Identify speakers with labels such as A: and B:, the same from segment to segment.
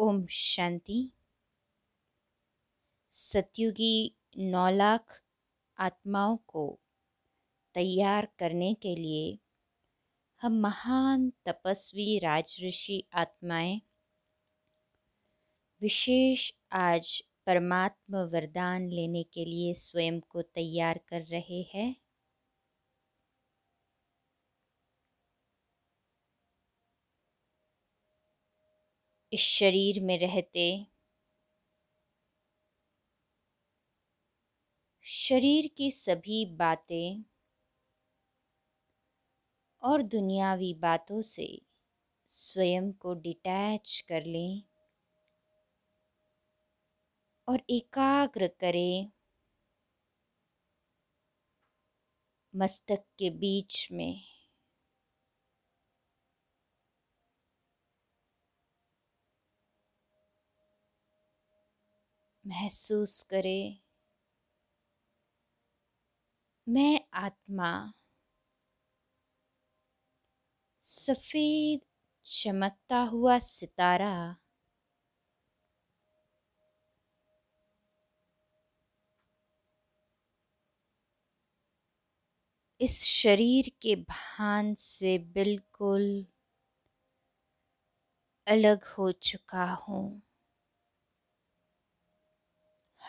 A: ओम शांति सतयुगी नौ लाख आत्माओं को तैयार करने के लिए हम महान तपस्वी राजऋषि आत्माएं विशेष आज परमात्मा वरदान लेने के लिए स्वयं को तैयार कर रहे हैं इस शरीर में रहते शरीर की सभी बातें और दुनियावी बातों से स्वयं को डिटैच कर लें और एकाग्र करें मस्तक के बीच में महसूस करे मैं आत्मा सफेद चमकता हुआ सितारा इस शरीर के भान से बिल्कुल अलग हो चुका हूँ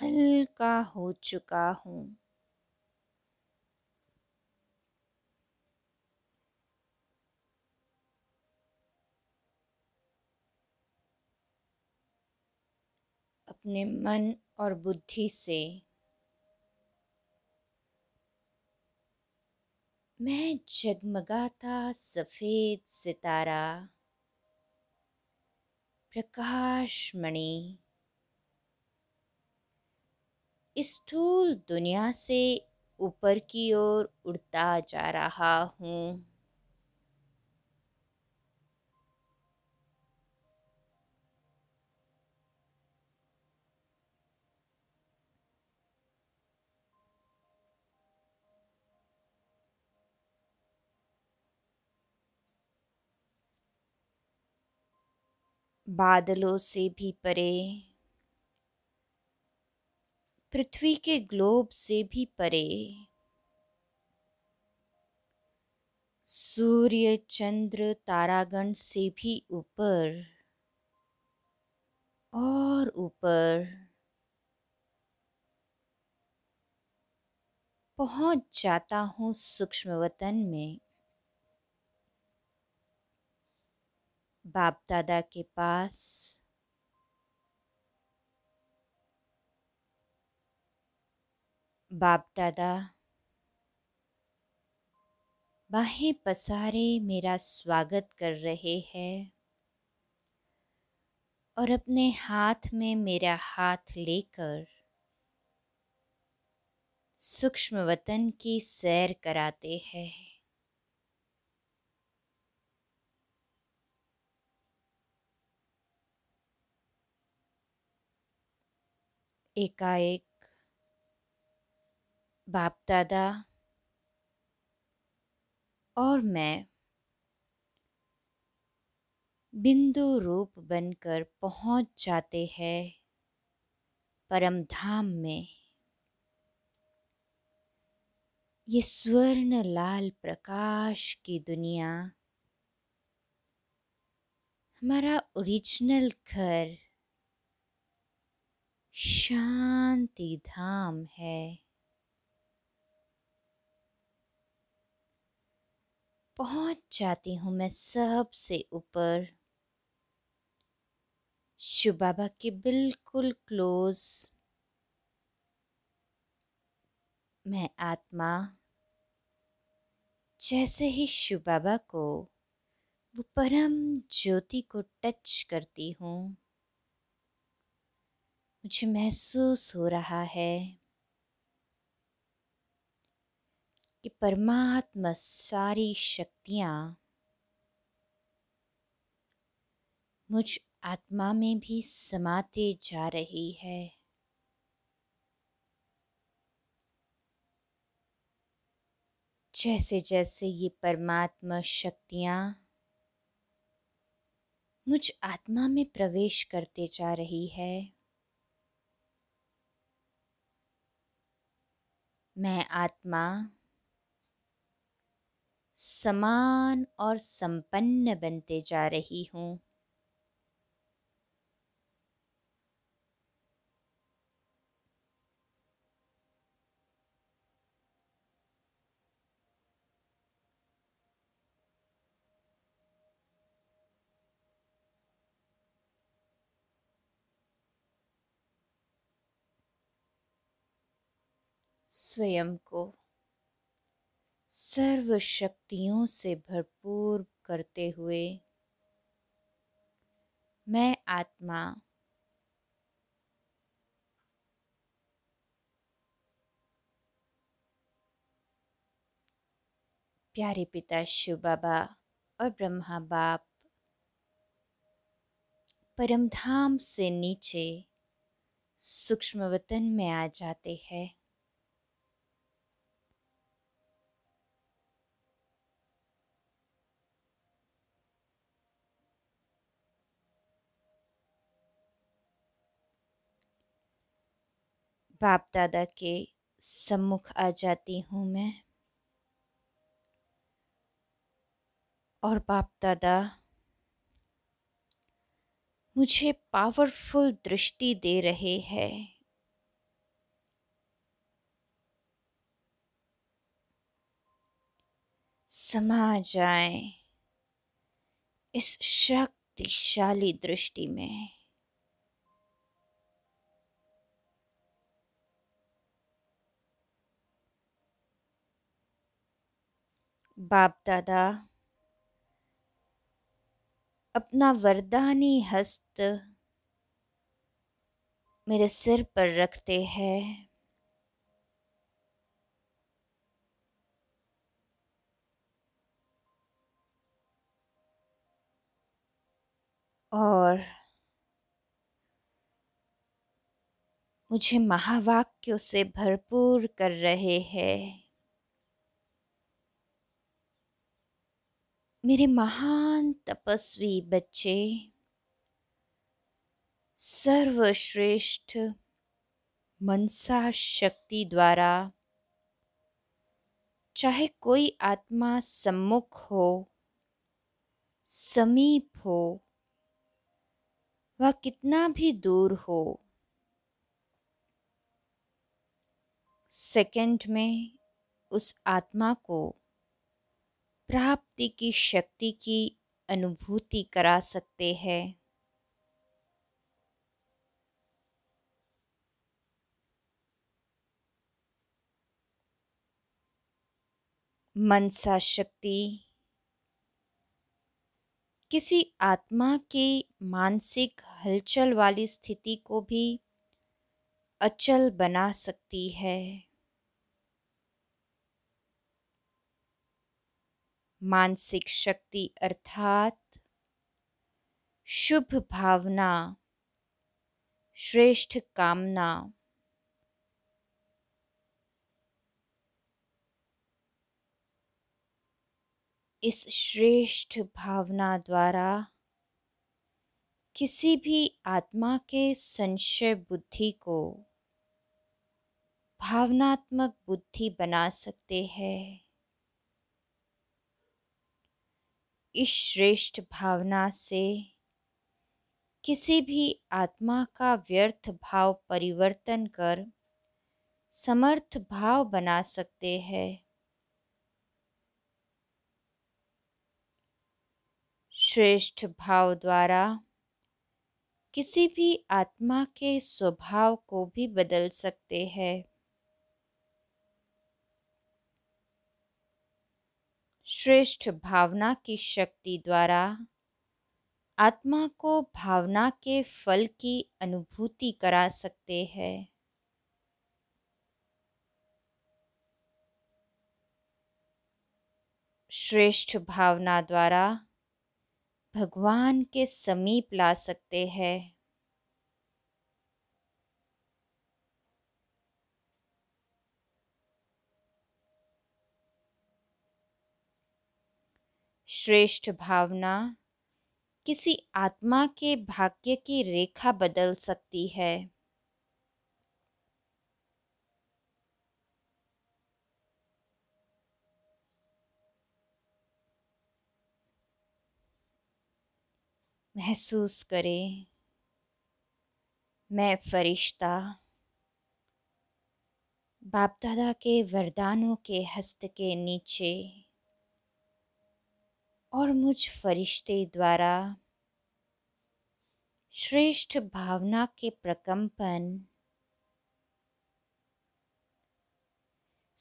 A: हल्का हो चुका हूँ अपने मन और बुद्धि से मैं जगमगाता सफ़ेद सितारा प्रकाश मणि स्थूल दुनिया से ऊपर की ओर उड़ता जा रहा हूँ बादलों से भी परे पृथ्वी के ग्लोब से भी परे सूर्य चंद्र तारागण से भी ऊपर और ऊपर पहुंच जाता हूं सूक्ष्म वतन में बाप दादा के पास बाप दादा बाहें पसारे मेरा स्वागत कर रहे हैं और अपने हाथ में मेरा हाथ लेकर सूक्ष्म वतन की सैर कराते हैं एकाएक बाप दादा और मैं बिंदु रूप बनकर पहुंच जाते हैं परम धाम में ये स्वर्ण लाल प्रकाश की दुनिया हमारा ओरिजिनल घर शांति धाम है पहुंच जाती हूँ मैं सबसे ऊपर शिव बाबा के बिल्कुल क्लोज मैं आत्मा जैसे ही शिव बाबा को वो परम ज्योति को टच करती हूँ मुझे महसूस हो रहा है कि परमात्मा सारी शक्तियाँ मुझ आत्मा में भी समाते जा रही है जैसे जैसे ये परमात्मा शक्तियाँ मुझ आत्मा में प्रवेश करते जा रही है मैं आत्मा समान और संपन्न बनते जा रही हूँ स्वयं को सर्व शक्तियों से भरपूर करते हुए मैं आत्मा प्यारे पिता शिव बाबा और ब्रह्मा बाप परमधाम से नीचे सूक्ष्म वतन में आ जाते हैं बाप दादा के सम्मुख आ जाती हूँ मैं और बाप दादा मुझे पावरफुल दृष्टि दे रहे हैं समा जाए इस शक्तिशाली दृष्टि में बाप दादा अपना वरदानी हस्त मेरे सिर पर रखते हैं और मुझे महावाक्यों से भरपूर कर रहे हैं मेरे महान तपस्वी बच्चे सर्वश्रेष्ठ मनसा शक्ति द्वारा चाहे कोई आत्मा सम्मुख हो समीप हो वह कितना भी दूर हो सेकंड में उस आत्मा को प्राप्ति की शक्ति की अनुभूति करा सकते हैं मनसा शक्ति किसी आत्मा के मानसिक हलचल वाली स्थिति को भी अचल बना सकती है मानसिक शक्ति अर्थात शुभ भावना श्रेष्ठ कामना इस श्रेष्ठ भावना द्वारा किसी भी आत्मा के संशय बुद्धि को भावनात्मक बुद्धि बना सकते हैं इस श्रेष्ठ भावना से किसी भी आत्मा का व्यर्थ भाव परिवर्तन कर समर्थ भाव बना सकते हैं श्रेष्ठ भाव द्वारा किसी भी आत्मा के स्वभाव को भी बदल सकते हैं श्रेष्ठ भावना की शक्ति द्वारा आत्मा को भावना के फल की अनुभूति करा सकते हैं श्रेष्ठ भावना द्वारा भगवान के समीप ला सकते हैं श्रेष्ठ भावना किसी आत्मा के भाग्य की रेखा बदल सकती है महसूस करें मैं फरिश्ता बाप दादा के वरदानों के हस्त के नीचे और मुझ फरिश्ते द्वारा श्रेष्ठ भावना के प्रकम्पन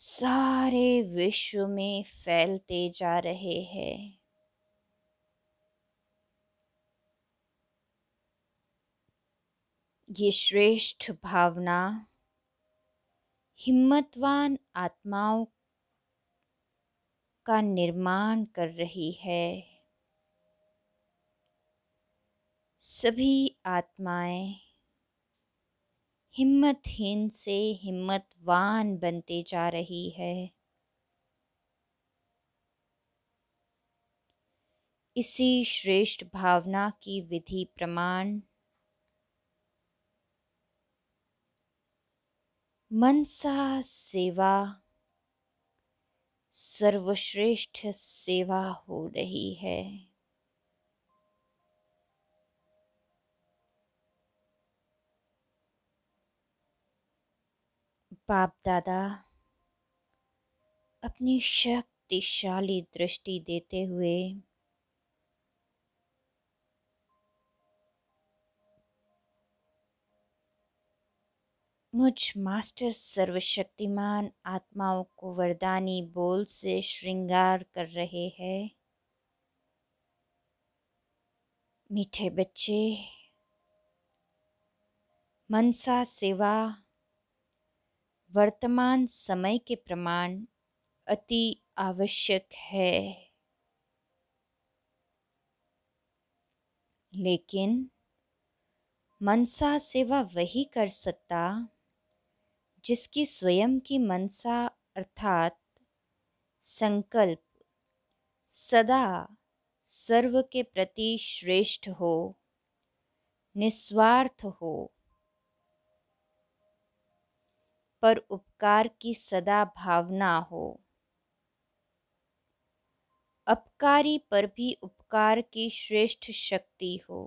A: सारे विश्व में फैलते जा रहे हैं ये श्रेष्ठ भावना हिम्मतवान आत्माओं का निर्माण कर रही है सभी आत्माएं हिम्मतहीन से हिम्मतवान बनते जा रही है इसी श्रेष्ठ भावना की विधि प्रमाण मनसा सेवा सर्वश्रेष्ठ सेवा हो रही है बाप दादा अपनी शक्तिशाली दृष्टि देते हुए मुझ मास्टर सर्वशक्तिमान आत्माओं को वरदानी बोल से श्रृंगार कर रहे हैं मीठे बच्चे मनसा सेवा वर्तमान समय के प्रमाण अति आवश्यक है लेकिन मनसा सेवा वही कर सकता जिसकी स्वयं की मनसा अर्थात संकल्प सदा सर्व के प्रति श्रेष्ठ हो निस्वार्थ हो पर उपकार की सदा भावना हो अपकारी पर भी उपकार की श्रेष्ठ शक्ति हो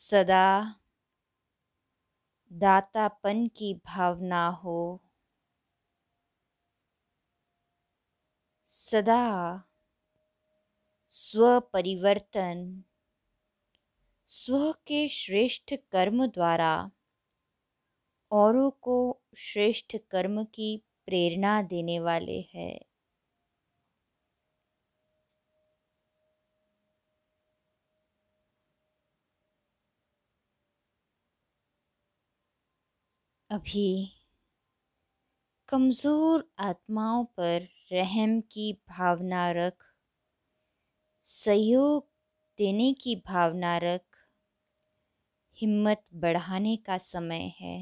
A: सदा दातापन की भावना हो सदा स्वपरिवर्तन स्व के श्रेष्ठ कर्म द्वारा औरों को श्रेष्ठ कर्म की प्रेरणा देने वाले हैं अभी कमज़ोर आत्माओं पर रहम की भावना रख सहयोग देने की भावना रख हिम्मत बढ़ाने का समय है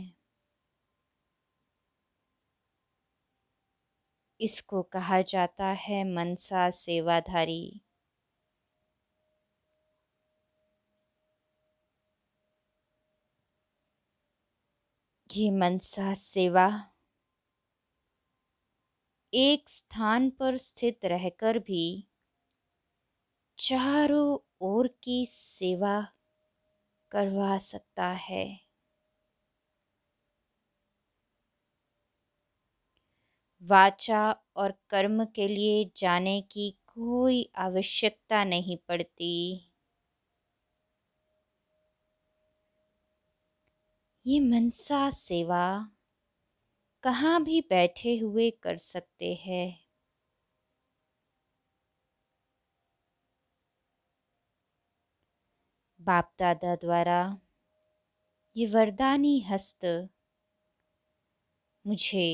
A: इसको कहा जाता है मनसा सेवाधारी की मनसा सेवा एक स्थान पर स्थित रहकर भी चारों ओर की सेवा करवा सकता है वाचा और कर्म के लिए जाने की कोई आवश्यकता नहीं पड़ती ये मनसा सेवा कहाँ भी बैठे हुए कर सकते हैं बाप दादा द्वारा ये वरदानी हस्त मुझे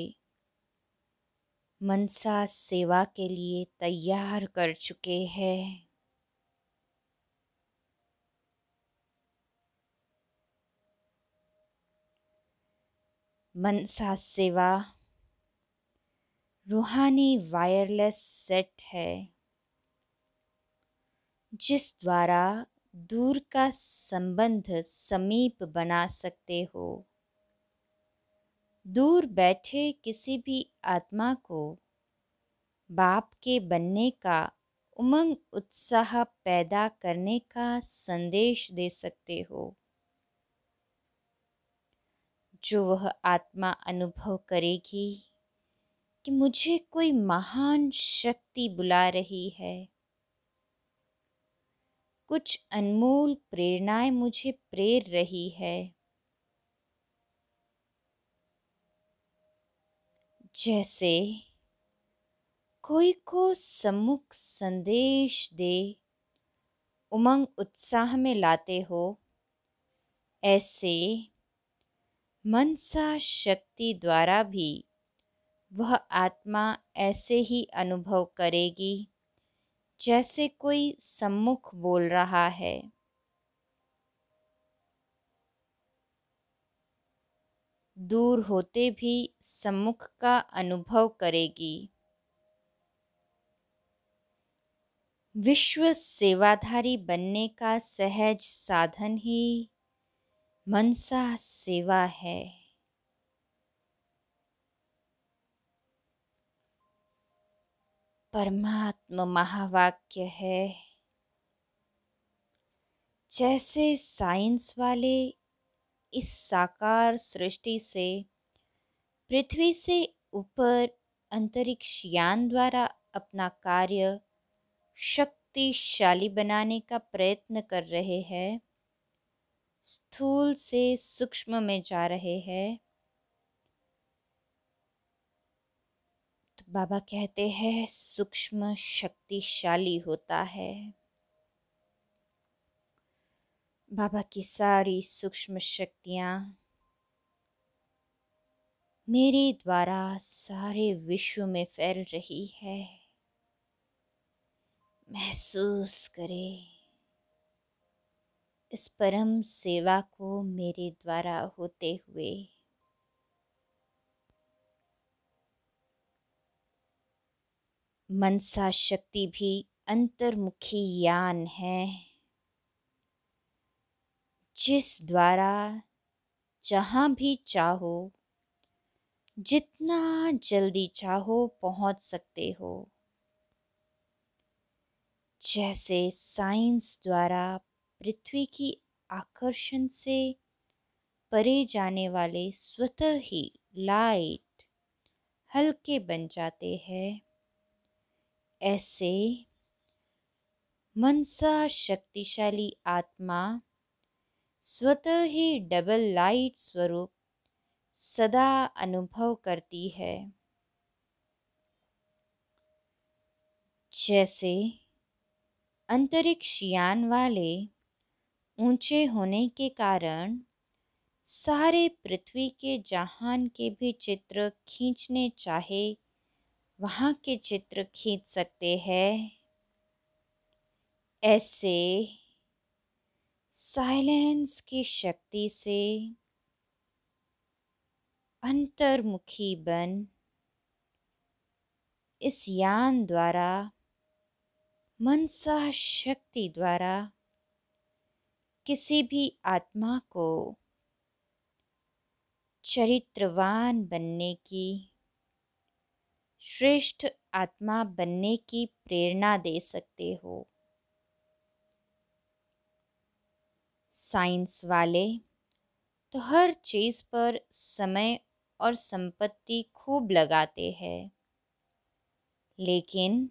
A: मनसा सेवा के लिए तैयार कर चुके हैं मनसा सेवा रूहानी वायरलेस सेट है जिस द्वारा दूर का संबंध समीप बना सकते हो दूर बैठे किसी भी आत्मा को बाप के बनने का उमंग उत्साह पैदा करने का संदेश दे सकते हो जो वह आत्मा अनुभव करेगी कि मुझे कोई महान शक्ति बुला रही है कुछ अनमोल प्रेरणाएं मुझे प्रेर रही है जैसे कोई को सम्मुख संदेश दे उमंग उत्साह में लाते हो ऐसे मन सा शक्ति द्वारा भी वह आत्मा ऐसे ही अनुभव करेगी जैसे कोई सम्मुख बोल रहा है दूर होते भी सम्मुख का अनुभव करेगी विश्व सेवाधारी बनने का सहज साधन ही मनसा सेवा है परमात्म महावाक्य है जैसे साइंस वाले इस साकार सृष्टि से पृथ्वी से ऊपर अंतरिक्ष यान द्वारा अपना कार्य शक्तिशाली बनाने का प्रयत्न कर रहे हैं स्थूल से सूक्ष्म में जा रहे हैं तो बाबा कहते हैं सूक्ष्म शक्तिशाली होता है बाबा की सारी सूक्ष्म शक्तियाँ मेरे द्वारा सारे विश्व में फैल रही है महसूस करें इस परम सेवा को मेरे द्वारा होते हुए मनसा शक्ति भी अंतर्मुखी यान है जिस द्वारा जहाँ भी चाहो जितना जल्दी चाहो पहुँच सकते हो जैसे साइंस द्वारा पृथ्वी की आकर्षण से परे जाने वाले स्वतः ही लाइट हल्के बन जाते हैं ऐसे मनसा शक्तिशाली आत्मा स्वतः ही डबल लाइट स्वरूप सदा अनुभव करती है जैसे अंतरिक्ष यान वाले ऊंचे होने के कारण सारे पृथ्वी के जहान के भी चित्र खींचने चाहे वहाँ के चित्र खींच सकते हैं ऐसे साइलेंस की शक्ति से अंतर्मुखी बन इस यान द्वारा मनसा शक्ति द्वारा किसी भी आत्मा को चरित्रवान बनने की श्रेष्ठ आत्मा बनने की प्रेरणा दे सकते हो साइंस वाले तो हर चीज़ पर समय और संपत्ति खूब लगाते हैं लेकिन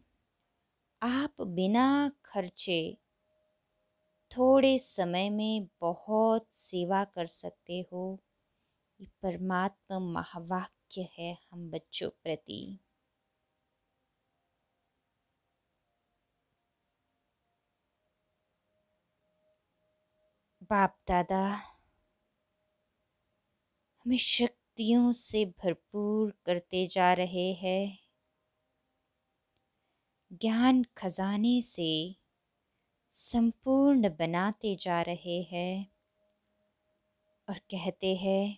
A: आप बिना खर्चे थोड़े समय में बहुत सेवा कर सकते हो ये परमात्मा महावाक्य है हम बच्चों प्रति बाप दादा हमें शक्तियों से भरपूर करते जा रहे हैं ज्ञान खजाने से संपूर्ण बनाते जा रहे हैं और कहते हैं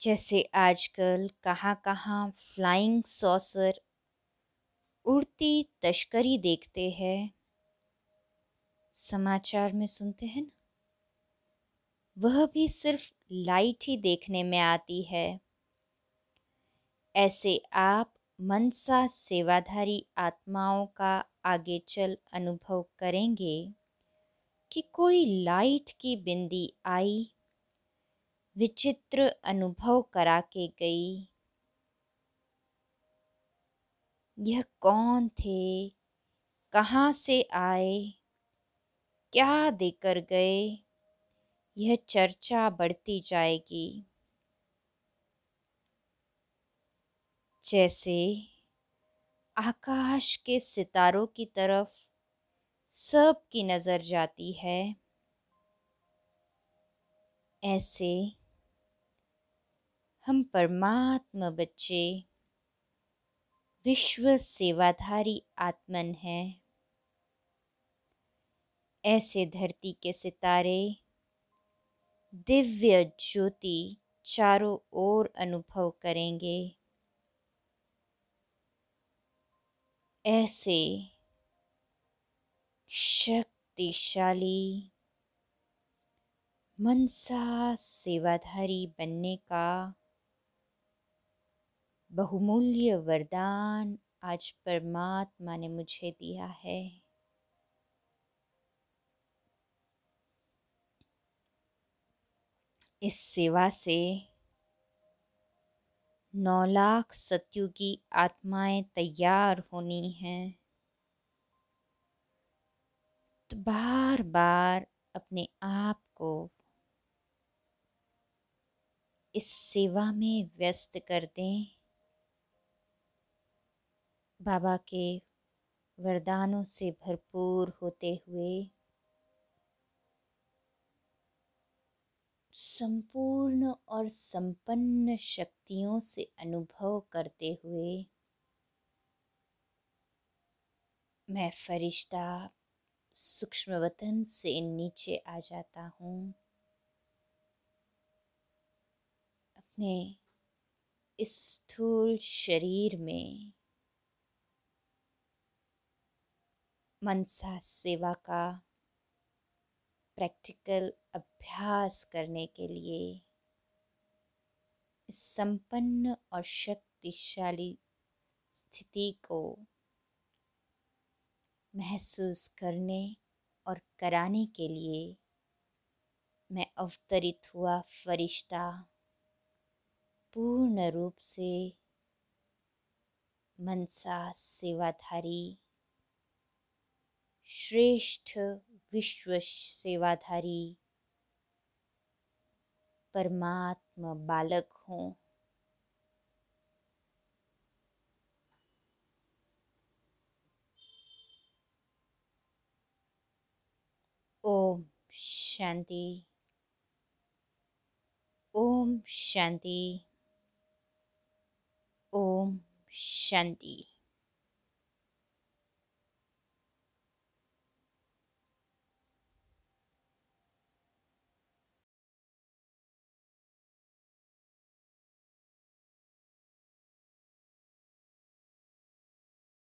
A: जैसे आजकल कहाँ कहाँ फ्लाइंग सॉसर उड़ती तस्करी देखते हैं समाचार में सुनते हैं ना वह भी सिर्फ लाइट ही देखने में आती है ऐसे आप मनसा सेवाधारी आत्माओं का आगे चल अनुभव करेंगे कि कोई लाइट की बिंदी आई विचित्र अनुभव करा के गई यह कौन थे कहाँ से आए क्या देकर गए यह चर्चा बढ़ती जाएगी जैसे आकाश के सितारों की तरफ सब की नज़र जाती है ऐसे हम परमात्मा बच्चे विश्व सेवाधारी आत्मन हैं ऐसे धरती के सितारे दिव्य ज्योति चारों ओर अनुभव करेंगे ऐसे शक्तिशाली मनसा सेवाधारी बनने का बहुमूल्य वरदान आज परमात्मा ने मुझे दिया है इस सेवा से नौ लाख की आत्माएं तैयार होनी हैं तो बार बार अपने आप को इस सेवा में व्यस्त कर दें बाबा के वरदानों से भरपूर होते हुए संपूर्ण और संपन्न शक्तियों से अनुभव करते हुए मैं फरिश्ता सूक्ष्म वतन से नीचे आ जाता हूँ अपने इस स्थूल शरीर में मनसा सेवा का प्रैक्टिकल अभ्यास करने के लिए इस संपन्न और शक्तिशाली स्थिति को महसूस करने और कराने के लिए मैं अवतरित हुआ फरिश्ता पूर्ण रूप से मनसा सेवाधारी श्रेष्ठ विश्व सेवाधारी परमात्मा बालक हूँ ओम शांति ओम शांति ओम शांति